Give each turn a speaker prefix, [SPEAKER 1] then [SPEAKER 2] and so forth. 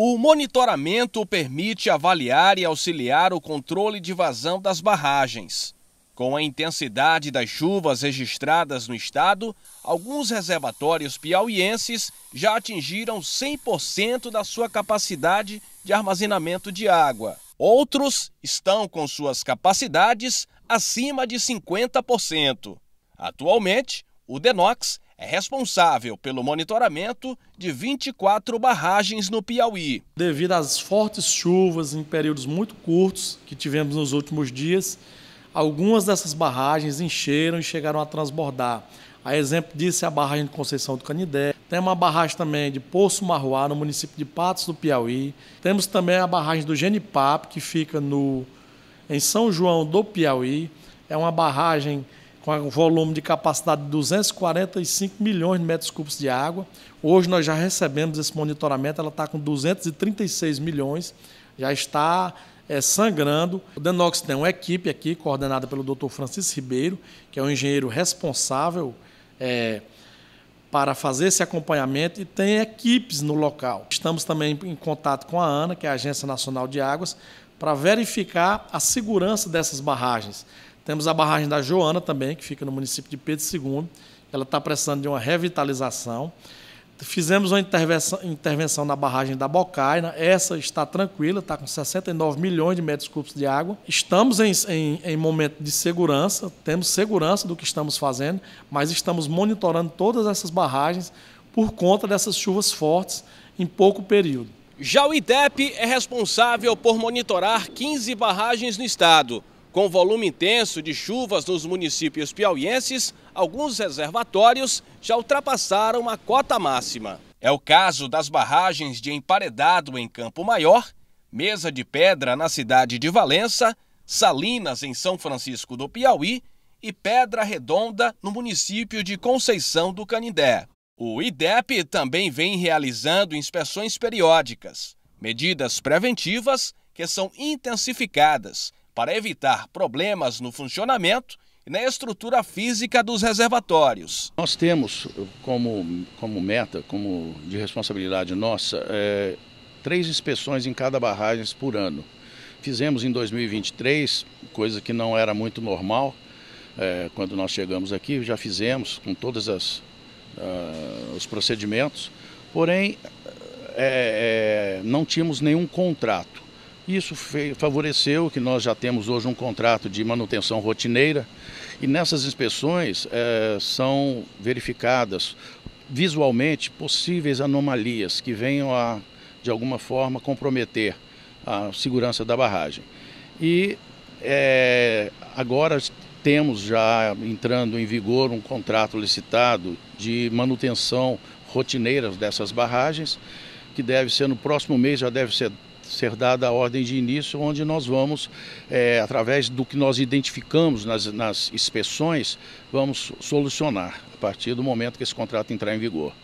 [SPEAKER 1] O monitoramento permite avaliar e auxiliar o controle de vazão das barragens. Com a intensidade das chuvas registradas no estado, alguns reservatórios piauienses já atingiram 100% da sua capacidade de armazenamento de água. Outros estão com suas capacidades acima de 50%. Atualmente, o Denox é responsável pelo monitoramento de 24 barragens no
[SPEAKER 2] Piauí. Devido às fortes chuvas em períodos muito curtos que tivemos nos últimos dias, algumas dessas barragens encheram e chegaram a transbordar. A exemplo disso é a barragem de Conceição do Canidé. Tem uma barragem também de Poço Marruá, no município de Patos do Piauí. Temos também a barragem do Genipap, que fica no, em São João do Piauí. É uma barragem com um volume de capacidade de 245 milhões de metros cúbicos de água. Hoje nós já recebemos esse monitoramento, ela está com 236 milhões, já está é, sangrando. O Denox tem uma equipe aqui, coordenada pelo Dr. Francisco Ribeiro, que é o engenheiro responsável é, para fazer esse acompanhamento, e tem equipes no local. Estamos também em contato com a ANA, que é a Agência Nacional de Águas, para verificar a segurança dessas barragens. Temos a barragem da Joana também, que fica no município de Pedro II. Ela está precisando de uma revitalização. Fizemos uma intervenção, intervenção na barragem da Bocaina. Essa está tranquila, está com 69 milhões de metros cúbicos de água. Estamos em, em, em, momento de segurança, temos segurança do que estamos fazendo, mas estamos monitorando todas essas barragens por conta dessas chuvas fortes em pouco período.
[SPEAKER 1] Já o IDEP é responsável por monitorar 15 barragens no estado. Com volume intenso de chuvas nos municípios piauienses, alguns reservatórios já ultrapassaram a cota máxima. É o caso das barragens de emparedado em Campo Maior, Mesa de Pedra na cidade de Valença, Salinas em São Francisco do Piauí e Pedra Redonda no município de Conceição do Canindé. O IDEP também vem realizando inspeções periódicas, medidas preventivas que são intensificadas para evitar problemas no funcionamento
[SPEAKER 3] e na estrutura física dos reservatórios. Nós temos como, como meta, como de responsabilidade nossa, é, três inspeções em cada barragem por ano. Fizemos em 2023, coisa que não era muito normal, é, quando nós chegamos aqui, já fizemos com todos as, uh, os procedimentos, porém é, é, não tínhamos nenhum contrato. Isso favoreceu que nós já temos hoje um contrato de manutenção rotineira e nessas inspeções é, são verificadas visualmente possíveis anomalias que venham a, de alguma forma, comprometer a segurança da barragem. E é, agora temos já entrando em vigor um contrato licitado de manutenção rotineira dessas barragens, que deve ser no próximo mês, já deve ser ser dada a ordem de início, onde nós vamos, é, através do que nós identificamos nas, nas inspeções, vamos solucionar a partir do momento que esse contrato entrar em vigor.